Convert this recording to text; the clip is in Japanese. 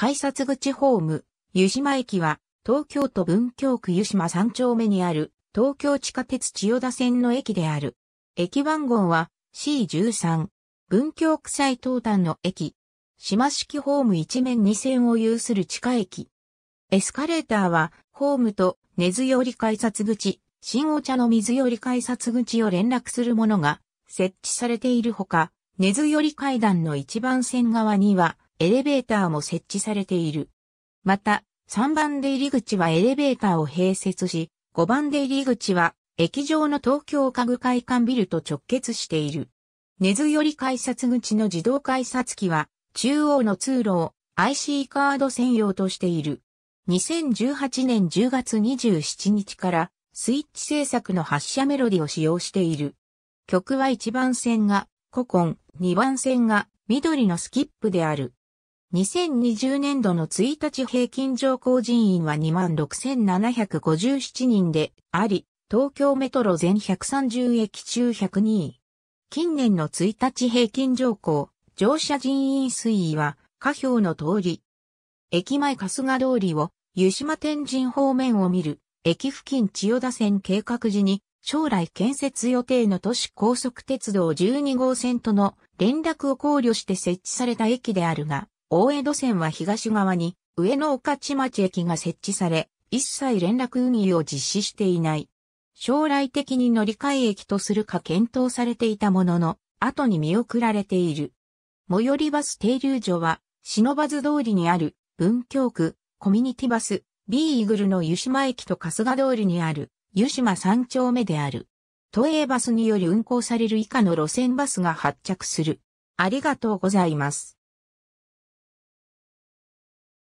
改札口ホーム、湯島駅は、東京都文京区湯島3丁目にある、東京地下鉄千代田線の駅である。駅番号は C13。文京区最東端の駅。島式ホーム一面2線を有する地下駅。エスカレーターは、ホームと根津より改札口、新お茶の水より改札口を連絡するものが設置されているほか、根津より階段の一番線側には、エレベーターも設置されている。また、3番出入り口はエレベーターを併設し、5番出入り口は駅上の東京家具会館ビルと直結している。根津より改札口の自動改札機は中央の通路を IC カード専用としている。2018年10月27日からスイッチ制作の発車メロディを使用している。曲は1番線が古今、2番線が緑のスキップである。2020年度の1日平均乗降人員は26,757人であり、東京メトロ全130駅中102位。近年の1日平均乗降、乗車人員推移は、下表の通り。駅前春日通りを、湯島天神方面を見る、駅付近千代田線計画時に、将来建設予定の都市高速鉄道12号線との連絡を考慮して設置された駅であるが、大江戸線は東側に上野御徒町駅が設置され、一切連絡運輸を実施していない。将来的に乗り換え駅とするか検討されていたものの、後に見送られている。最寄りバス停留所は、忍ばず通りにある、文京区、コミュニティバス、ビーイグルの湯島駅と春日通りにある、湯島三丁目である。都営バスにより運行される以下の路線バスが発着する。ありがとうございます。